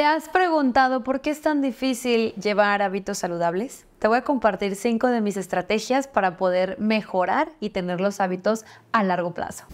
¿Te has preguntado por qué es tan difícil llevar hábitos saludables? Te voy a compartir cinco de mis estrategias para poder mejorar y tener los hábitos a largo plazo.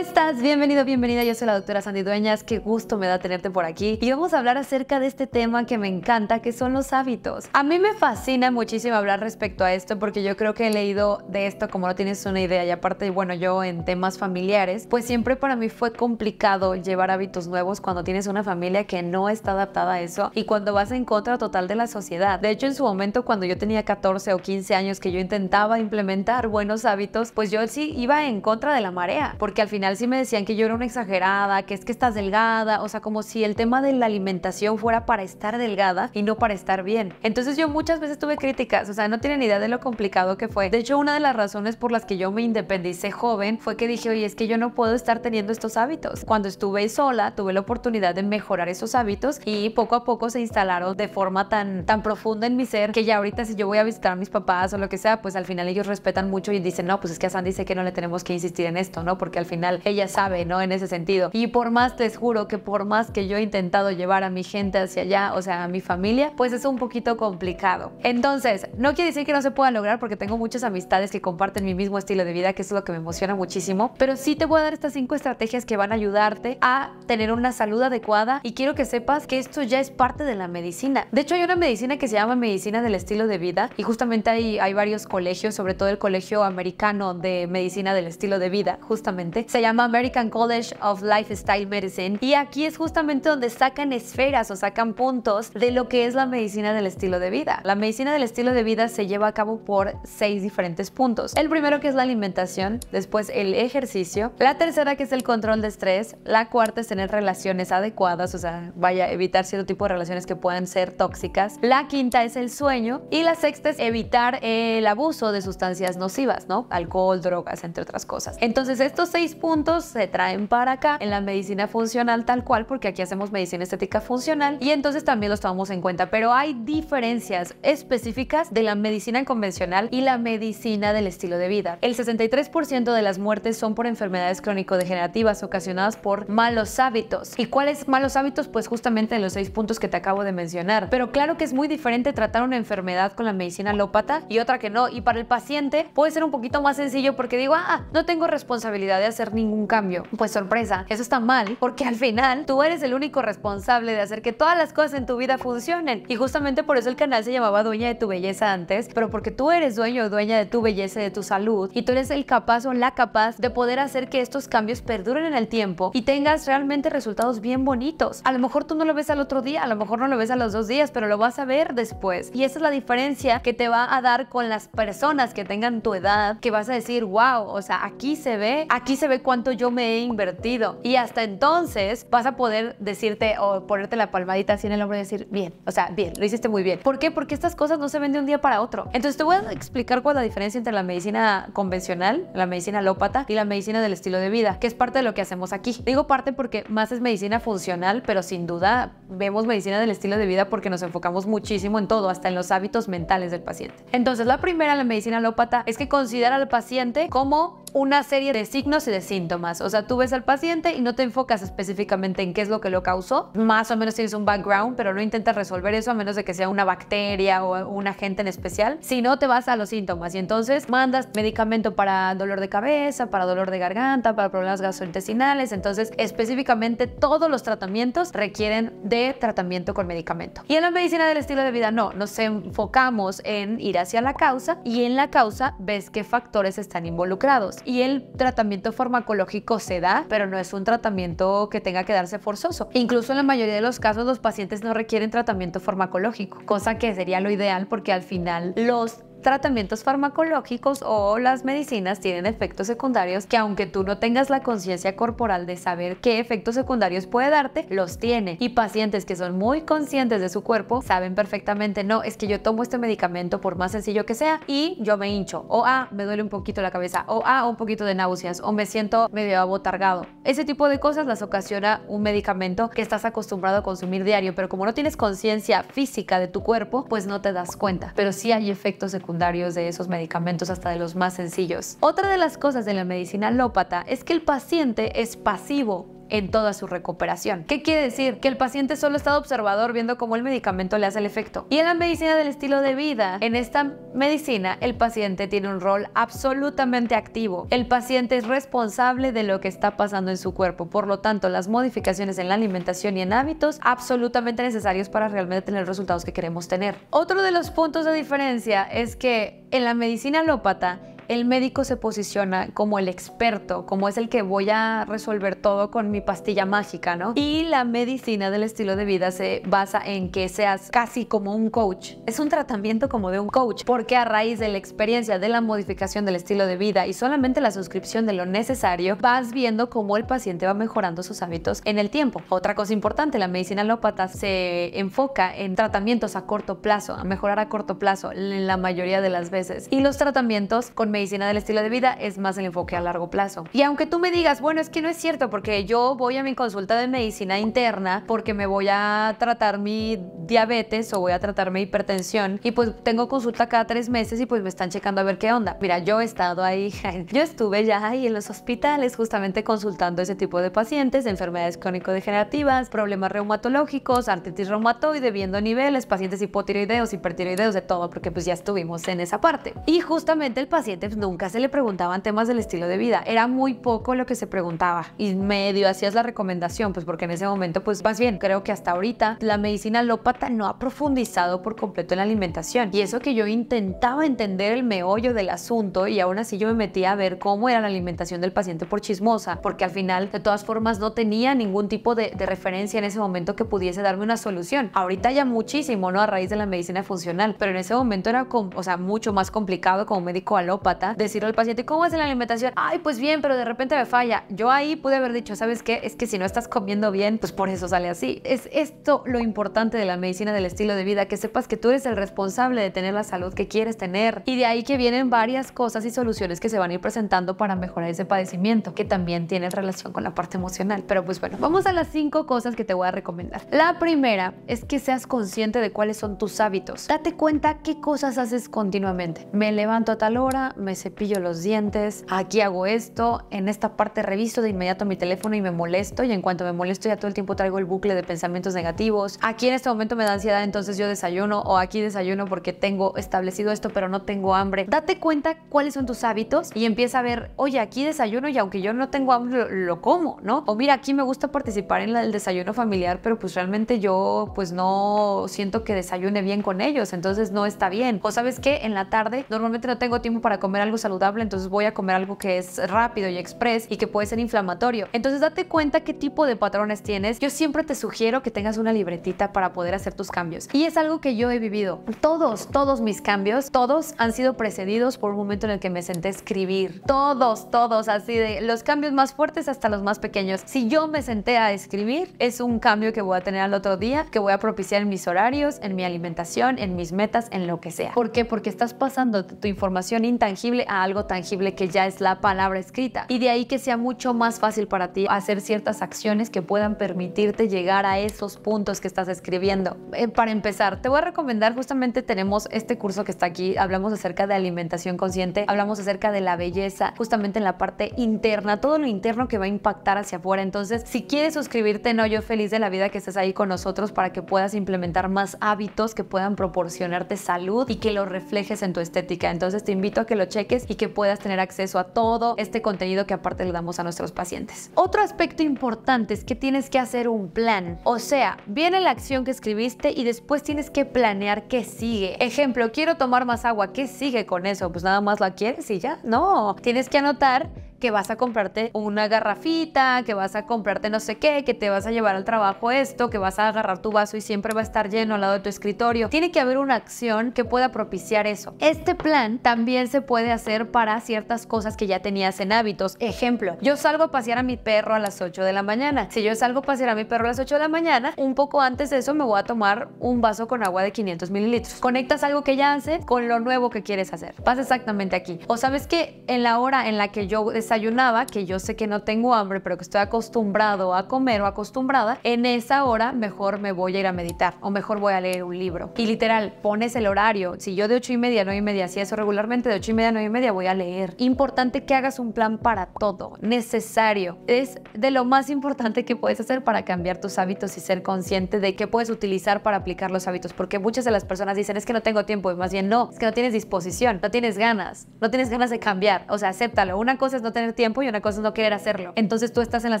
estás? Bienvenido, bienvenida. Yo soy la doctora Sandy Dueñas. Qué gusto me da tenerte por aquí. Y vamos a hablar acerca de este tema que me encanta, que son los hábitos. A mí me fascina muchísimo hablar respecto a esto porque yo creo que he leído de esto como no tienes una idea. Y aparte, bueno, yo en temas familiares, pues siempre para mí fue complicado llevar hábitos nuevos cuando tienes una familia que no está adaptada a eso y cuando vas en contra total de la sociedad. De hecho, en su momento, cuando yo tenía 14 o 15 años que yo intentaba implementar buenos hábitos, pues yo sí iba en contra de la marea porque al final y me decían que yo era una exagerada, que es que estás delgada, o sea, como si el tema de la alimentación fuera para estar delgada y no para estar bien. Entonces yo muchas veces tuve críticas, o sea, no tienen idea de lo complicado que fue. De hecho, una de las razones por las que yo me independicé joven fue que dije, oye, es que yo no puedo estar teniendo estos hábitos. Cuando estuve sola, tuve la oportunidad de mejorar esos hábitos y poco a poco se instalaron de forma tan, tan profunda en mi ser que ya ahorita si yo voy a visitar a mis papás o lo que sea, pues al final ellos respetan mucho y dicen, no, pues es que a Sandy dice que no le tenemos que insistir en esto, ¿no? Porque al final ella sabe, ¿no? En ese sentido. Y por más, te juro que por más que yo he intentado llevar a mi gente hacia allá, o sea, a mi familia, pues es un poquito complicado. Entonces, no quiere decir que no se pueda lograr porque tengo muchas amistades que comparten mi mismo estilo de vida, que es lo que me emociona muchísimo, pero sí te voy a dar estas cinco estrategias que van a ayudarte a tener una salud adecuada y quiero que sepas que esto ya es parte de la medicina. De hecho, hay una medicina que se llama medicina del estilo de vida y justamente hay, hay varios colegios, sobre todo el colegio americano de medicina del estilo de vida, justamente, se llama American College of Lifestyle Medicine y aquí es justamente donde sacan esferas o sacan puntos de lo que es la medicina del estilo de vida. La medicina del estilo de vida se lleva a cabo por seis diferentes puntos. El primero que es la alimentación, después el ejercicio, la tercera que es el control de estrés, la cuarta es tener relaciones adecuadas, o sea, vaya, a evitar cierto tipo de relaciones que puedan ser tóxicas, la quinta es el sueño y la sexta es evitar el abuso de sustancias nocivas, ¿no? Alcohol, drogas, entre otras cosas. Entonces estos seis puntos se traen para acá en la medicina funcional tal cual, porque aquí hacemos medicina estética funcional y entonces también los tomamos en cuenta. Pero hay diferencias específicas de la medicina convencional y la medicina del estilo de vida. El 63% de las muertes son por enfermedades crónico-degenerativas ocasionadas por malos hábitos. ¿Y cuáles malos hábitos? Pues justamente en los seis puntos que te acabo de mencionar. Pero claro que es muy diferente tratar una enfermedad con la medicina alópata y otra que no. Y para el paciente puede ser un poquito más sencillo porque digo, ah, no tengo responsabilidad de hacer ningún cambio. Pues sorpresa, eso está mal porque al final tú eres el único responsable de hacer que todas las cosas en tu vida funcionen. Y justamente por eso el canal se llamaba Dueña de tu Belleza antes, pero porque tú eres dueño o dueña de tu belleza y de tu salud y tú eres el capaz o la capaz de poder hacer que estos cambios perduren en el tiempo y tengas realmente resultados bien bonitos. A lo mejor tú no lo ves al otro día, a lo mejor no lo ves a los dos días, pero lo vas a ver después. Y esa es la diferencia que te va a dar con las personas que tengan tu edad, que vas a decir, wow, o sea, aquí se ve, aquí se ve cuánto yo me he invertido. Y hasta entonces vas a poder decirte o ponerte la palmadita así en el hombro y decir, bien, o sea, bien, lo hiciste muy bien. ¿Por qué? Porque estas cosas no se ven de un día para otro. Entonces te voy a explicar cuál es la diferencia entre la medicina convencional, la medicina lópata y la medicina del estilo de vida, que es parte de lo que hacemos aquí. Digo parte porque más es medicina funcional, pero sin duda vemos medicina del estilo de vida porque nos enfocamos muchísimo en todo, hasta en los hábitos mentales del paciente. Entonces la primera, la medicina lópata es que considera al paciente como una serie de signos y de síntomas. O sea, tú ves al paciente y no te enfocas específicamente en qué es lo que lo causó. Más o menos tienes un background, pero no intentas resolver eso a menos de que sea una bacteria o un agente en especial. Si no, te vas a los síntomas y entonces mandas medicamento para dolor de cabeza, para dolor de garganta, para problemas gastrointestinales. Entonces, específicamente todos los tratamientos requieren de tratamiento con medicamento. Y en la medicina del estilo de vida, no, nos enfocamos en ir hacia la causa y en la causa ves qué factores están involucrados y el tratamiento farmacológico se da, pero no es un tratamiento que tenga que darse forzoso. Incluso en la mayoría de los casos los pacientes no requieren tratamiento farmacológico, cosa que sería lo ideal porque al final los tratamientos farmacológicos o las medicinas tienen efectos secundarios que aunque tú no tengas la conciencia corporal de saber qué efectos secundarios puede darte, los tiene. Y pacientes que son muy conscientes de su cuerpo saben perfectamente, no, es que yo tomo este medicamento por más sencillo que sea y yo me hincho. O ah, me duele un poquito la cabeza. O ah, un poquito de náuseas. O me siento medio abotargado. Ese tipo de cosas las ocasiona un medicamento que estás acostumbrado a consumir diario, pero como no tienes conciencia física de tu cuerpo, pues no te das cuenta. Pero sí hay efectos secundarios de esos medicamentos hasta de los más sencillos. Otra de las cosas de la medicina lópata es que el paciente es pasivo, en toda su recuperación. ¿Qué quiere decir? Que el paciente solo está estado observador viendo cómo el medicamento le hace el efecto. Y en la medicina del estilo de vida, en esta medicina el paciente tiene un rol absolutamente activo. El paciente es responsable de lo que está pasando en su cuerpo, por lo tanto las modificaciones en la alimentación y en hábitos absolutamente necesarios para realmente tener los resultados que queremos tener. Otro de los puntos de diferencia es que en la medicina alópata el médico se posiciona como el experto, como es el que voy a resolver todo con mi pastilla mágica, ¿no? Y la medicina del estilo de vida se basa en que seas casi como un coach. Es un tratamiento como de un coach, porque a raíz de la experiencia de la modificación del estilo de vida y solamente la suscripción de lo necesario, vas viendo cómo el paciente va mejorando sus hábitos en el tiempo. Otra cosa importante, la medicina alópata se enfoca en tratamientos a corto plazo, a mejorar a corto plazo en la mayoría de las veces. Y los tratamientos con medicina medicina del estilo de vida es más el enfoque a largo plazo. Y aunque tú me digas, bueno, es que no es cierto porque yo voy a mi consulta de medicina interna porque me voy a tratar mi diabetes o voy a tratar mi hipertensión y pues tengo consulta cada tres meses y pues me están checando a ver qué onda. Mira, yo he estado ahí, yo estuve ya ahí en los hospitales justamente consultando ese tipo de pacientes, enfermedades crónico-degenerativas, problemas reumatológicos, artritis reumatoide, viendo niveles, pacientes hipotiroideos, hipertiroideos, de todo, porque pues ya estuvimos en esa parte. Y justamente el paciente nunca se le preguntaban temas del estilo de vida, era muy poco lo que se preguntaba y medio hacías la recomendación, pues porque en ese momento, pues más bien, creo que hasta ahorita la medicina alópata no ha profundizado por completo en la alimentación y eso que yo intentaba entender el meollo del asunto y aún así yo me metía a ver cómo era la alimentación del paciente por chismosa, porque al final de todas formas no tenía ningún tipo de, referencia en ese momento que pudiese darme una solución. Ahorita ya muchísimo, ¿no? A raíz de la medicina funcional, pero en ese momento era, o sea, mucho más complicado como médico alópata decirle al paciente, ¿cómo es la alimentación? Ay, pues bien, pero de repente me falla. Yo ahí pude haber dicho, ¿sabes qué? Es que si no estás comiendo bien, pues por eso sale así. Es esto lo importante de la medicina del estilo de vida, que sepas que tú eres el responsable de tener la salud que quieres tener. Y de ahí que vienen varias cosas y soluciones que se van a ir presentando para mejorar ese padecimiento, que también tiene relación con la parte emocional. Pero pues bueno, vamos a las cinco cosas que te voy a recomendar. La primera es que seas consciente de cuáles son tus hábitos. Date cuenta qué cosas haces continuamente. Me levanto a tal hora, me cepillo los dientes, aquí hago esto, en esta parte reviso de inmediato mi teléfono y me molesto y en cuanto me molesto ya todo el tiempo traigo el bucle de pensamientos negativos. Aquí en este momento me da ansiedad, entonces yo desayuno o aquí desayuno porque tengo establecido esto pero no tengo hambre. Date cuenta cuáles son tus hábitos y empieza a ver, oye, aquí desayuno y aunque yo no tengo hambre lo, como, ¿no? O mira, aquí me gusta participar en el desayuno familiar, pero pues realmente yo pues no siento que desayune bien con ellos, entonces no está bien. O sabes que en la tarde normalmente no tengo tiempo para comer algo saludable, entonces voy a comer algo que es rápido y express y que puede ser inflamatorio. Entonces date cuenta qué tipo de patrones tienes. Yo siempre te sugiero que tengas una libretita para poder hacer tus cambios. Y es algo que yo he vivido. Todos, todos mis cambios, todos han sido precedidos por un momento en el que me senté a escribir. Todos, todos, así de los cambios más fuertes hasta los más pequeños. Si yo me senté a escribir, es un cambio que voy a tener al otro día, que voy a propiciar en mis horarios, en mi alimentación, en mis metas, en lo que sea. ¿Por qué? Porque estás pasando tu información intangible a algo tangible que ya es la palabra escrita. Y de ahí que sea mucho más fácil para ti hacer ciertas acciones que puedan permitirte llegar a esos puntos que estás escribiendo. Eh, para empezar, te voy a recomendar, justamente tenemos este curso que está aquí, hablamos acerca de alimentación consciente, hablamos acerca de la belleza, justamente en la parte interna, todo lo interno que va a impactar hacia afuera. Entonces, si quieres suscribirte, no, yo feliz de la vida que estés ahí con nosotros para que puedas implementar más hábitos que puedan proporcionarte salud y que lo reflejes en tu estética. Entonces, te invito a que lo cheques y que puedas tener acceso a todo este contenido que aparte le damos a nuestros pacientes. Otro aspecto importante es que tienes que hacer un plan. O sea, viene la acción que escribiste y después tienes que planear qué sigue. Ejemplo, quiero tomar más agua. ¿Qué sigue con eso? Pues nada más la quieres y ya. No, tienes que anotar que vas a comprarte una garrafita, que vas a comprarte no sé qué, que te vas a llevar al trabajo esto, que vas a agarrar tu vaso y siempre va a estar lleno al lado de tu escritorio. Tiene que haber una acción que pueda propiciar eso. Este plan también se puede hacer para ciertas cosas que ya tenías en hábitos. Ejemplo, yo salgo a pasear a mi perro a las 8 de la mañana. Si yo salgo a pasear a mi perro a las 8 de la mañana, un poco antes de eso me voy a tomar un vaso con agua de 500 mililitros. Conectas algo que ya hace con lo nuevo que quieres hacer. Pasa exactamente aquí. O sabes que en la hora en la que yo desayunaba, que yo sé que no tengo hambre, pero que estoy acostumbrado a comer o acostumbrada, en esa hora mejor me voy a ir a meditar o mejor voy a leer un libro. Y literal, pones el horario. Si yo de ocho y media, 9 y media hacía eso regularmente, de ocho y media, 9 y media voy a leer. Importante que hagas un plan para todo, necesario. Es de lo más importante que puedes hacer para cambiar tus hábitos y ser consciente de qué puedes utilizar para aplicar los hábitos, porque muchas de las personas dicen es que no tengo tiempo y más bien no, es que no tienes disposición, no tienes ganas, no tienes ganas de cambiar. O sea, acéptalo. Una cosa es no tener tiempo y una cosa es no querer hacerlo. Entonces tú estás en la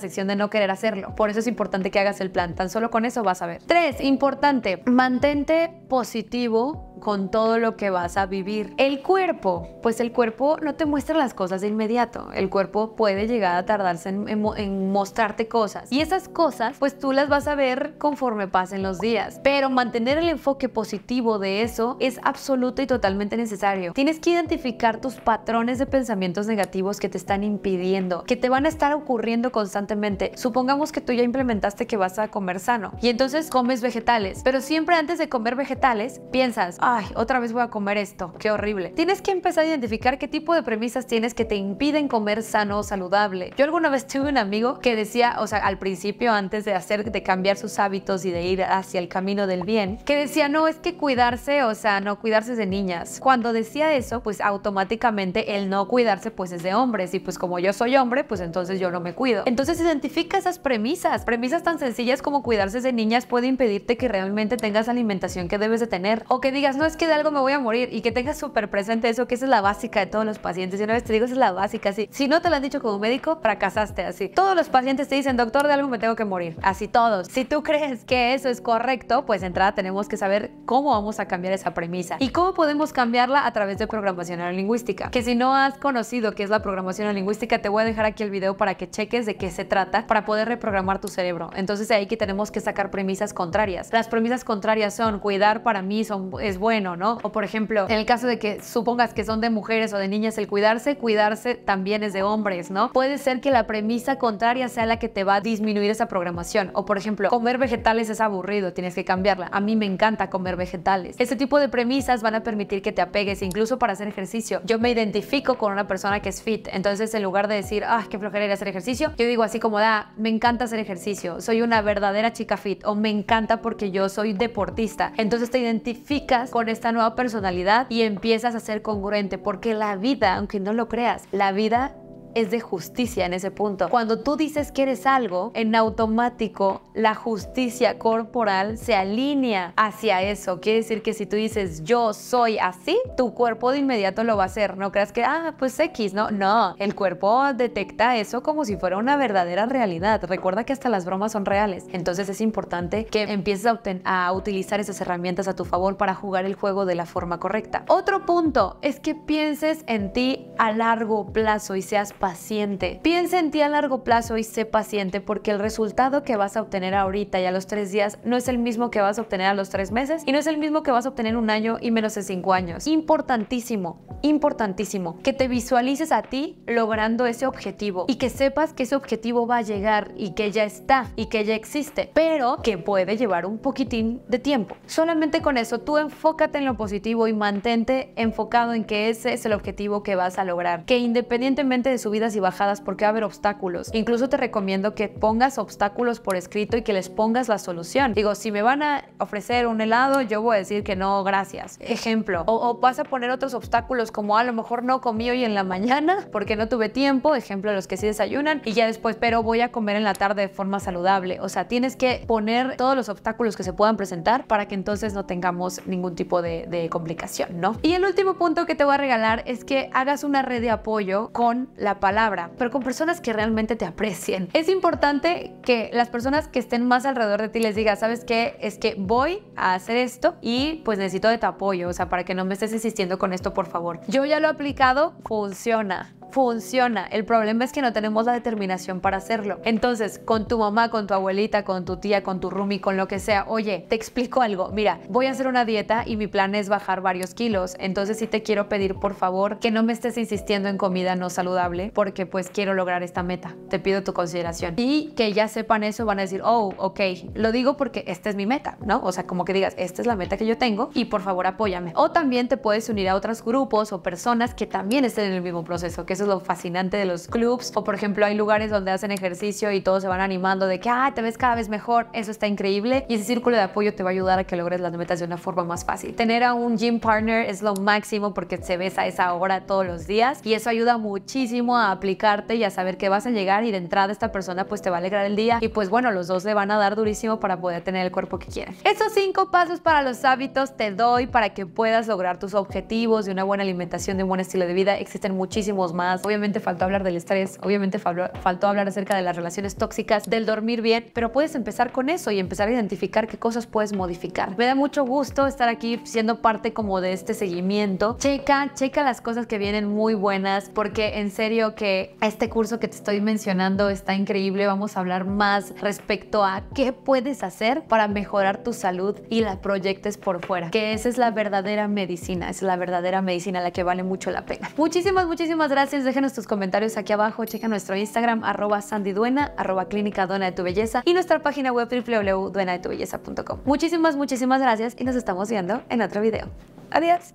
sección de no querer hacerlo. Por eso es importante que hagas el plan. Tan solo con eso vas a ver. Tres, importante, mantente positivo con todo lo que vas a vivir. El cuerpo, pues el cuerpo no te muestra las cosas de inmediato. El cuerpo puede llegar a tardarse en, en, mostrarte cosas. Y esas cosas, pues tú las vas a ver conforme pasen los días. Pero mantener el enfoque positivo de eso es absoluto y totalmente necesario. Tienes que identificar tus patrones de pensamientos negativos que te están impidiendo, que te van a estar ocurriendo constantemente. Supongamos que tú ya implementaste que vas a comer sano y entonces comes vegetales, pero siempre antes de comer vegetales piensas, ay, otra vez voy a comer esto, qué horrible. Tienes que empezar a identificar qué tipo de premisas tienes que te impiden comer sano o saludable. Yo alguna vez tuve un amigo que decía, o sea, al principio antes de hacer, de cambiar sus hábitos y de ir hacia el camino del bien, que decía, no, es que cuidarse, o sea, no cuidarse es de niñas. Cuando decía eso, pues automáticamente el no cuidarse pues es de hombres y pues pues como yo soy hombre, pues entonces yo no me cuido. Entonces identifica esas premisas, premisas tan sencillas como cuidarse de niñas puede impedirte que realmente tengas alimentación que debes de tener o que digas, no es que de algo me voy a morir y que tengas súper presente eso, que esa es la básica de todos los pacientes. Y una vez te digo, es la básica, así. Si no te lo han dicho como médico, fracasaste así. Todos los pacientes te dicen, doctor, de algo me tengo que morir. Así todos. Si tú crees que eso es correcto, pues entrada tenemos que saber cómo vamos a cambiar esa premisa y cómo podemos cambiarla a través de programación neurolingüística. Que si no has conocido qué es la programación neurolingüística, te voy a dejar aquí el video para que cheques de qué se trata para poder reprogramar tu cerebro. Entonces ahí que tenemos que sacar premisas contrarias. Las premisas contrarias son cuidar para mí son, es bueno, ¿no? O por ejemplo, en el caso de que supongas que son de mujeres o de niñas el cuidarse, cuidarse también es de hombres, ¿no? Puede ser que la premisa contraria sea la que te va a disminuir esa programación. O por ejemplo, comer vegetales es aburrido, tienes que cambiarla. A mí me encanta comer vegetales. Este tipo de premisas van a permitir que te apegues incluso para hacer ejercicio. Yo me identifico con una persona que es fit, entonces en lugar de decir, ah, qué flojera ir hacer ejercicio, yo digo así como, da, ah, me encanta hacer ejercicio, soy una verdadera chica fit o me encanta porque yo soy deportista. Entonces te identificas con esta nueva personalidad y empiezas a ser congruente porque la vida, aunque no lo creas, la vida es de justicia en ese punto. Cuando tú dices que eres algo, en automático la justicia corporal se alinea hacia eso. Quiere decir que si tú dices yo soy así, tu cuerpo de inmediato lo va a hacer. No creas que, ah, pues X, no, no. El cuerpo detecta eso como si fuera una verdadera realidad. Recuerda que hasta las bromas son reales. Entonces es importante que empieces a, a utilizar esas herramientas a tu favor para jugar el juego de la forma correcta. Otro punto es que pienses en ti a largo plazo y seas paciente. Piensa en ti a largo plazo y sé paciente porque el resultado que vas a obtener ahorita y a los tres días no es el mismo que vas a obtener a los tres meses y no es el mismo que vas a obtener un año y menos de cinco años. Importantísimo, importantísimo, que te visualices a ti logrando ese objetivo y que sepas que ese objetivo va a llegar y que ya está y que ya existe, pero que puede llevar un poquitín de tiempo. Solamente con eso tú enfócate en lo positivo y mantente enfocado en que ese es el objetivo que vas a lograr, que independientemente de su subidas y bajadas porque va a haber obstáculos. Incluso te recomiendo que pongas obstáculos por escrito y que les pongas la solución. Digo, si me van a ofrecer un helado, yo voy a decir que no, gracias. Ejemplo. O, vas a poner otros obstáculos como ah, a lo mejor no comí hoy en la mañana porque no tuve tiempo, ejemplo, los que sí desayunan y ya después, pero voy a comer en la tarde de forma saludable. O sea, tienes que poner todos los obstáculos que se puedan presentar para que entonces no tengamos ningún tipo de, de complicación, ¿no? Y el último punto que te voy a regalar es que hagas una red de apoyo con la palabra, pero con personas que realmente te aprecien. Es importante que las personas que estén más alrededor de ti les diga ¿sabes qué? Es que voy a hacer esto y pues necesito de tu apoyo, o sea, para que no me estés insistiendo con esto, por favor. Yo ya lo he aplicado, funciona funciona. El problema es que no tenemos la determinación para hacerlo. Entonces, con tu mamá, con tu abuelita, con tu tía, con tu roomie, con lo que sea, oye, te explico algo. Mira, voy a hacer una dieta y mi plan es bajar varios kilos. Entonces, si te quiero pedir, por favor, que no me estés insistiendo en comida no saludable porque pues quiero lograr esta meta. Te pido tu consideración. Y que ya sepan eso, van a decir, oh, ok, lo digo porque esta es mi meta, ¿no? O sea, como que digas, esta es la meta que yo tengo y por favor apóyame. O también te puedes unir a otros grupos o personas que también estén en el mismo proceso, que lo fascinante de los clubs. O por ejemplo, hay lugares donde hacen ejercicio y todos se van animando de que, ah, te ves cada vez mejor, eso está increíble. Y ese círculo de apoyo te va a ayudar a que logres las metas de una forma más fácil. Tener a un gym partner es lo máximo porque se ves a esa hora todos los días y eso ayuda muchísimo a aplicarte y a saber que vas a llegar y de entrada esta persona pues te va a alegrar el día y pues bueno, los dos le van a dar durísimo para poder tener el cuerpo que quieren. Esos cinco pasos para los hábitos te doy para que puedas lograr tus objetivos de una buena alimentación, de un buen estilo de vida. Existen muchísimos más Obviamente faltó hablar del estrés, obviamente faltó hablar acerca de las relaciones tóxicas, del dormir bien, pero puedes empezar con eso y empezar a identificar qué cosas puedes modificar. Me da mucho gusto estar aquí siendo parte como de este seguimiento. Checa, checa las cosas que vienen muy buenas porque en serio que este curso que te estoy mencionando está increíble. Vamos a hablar más respecto a qué puedes hacer para mejorar tu salud y la proyectes por fuera, que esa es la verdadera medicina, es la verdadera medicina la que vale mucho la pena. Muchísimas, muchísimas gracias Déjenos déjanos tus comentarios aquí abajo, checa nuestro Instagram, arroba sandyduena, arroba clínica dona de tu belleza y nuestra página web www.duenadetubelleza.com. Muchísimas, muchísimas gracias y nos estamos viendo en otro video. Adiós.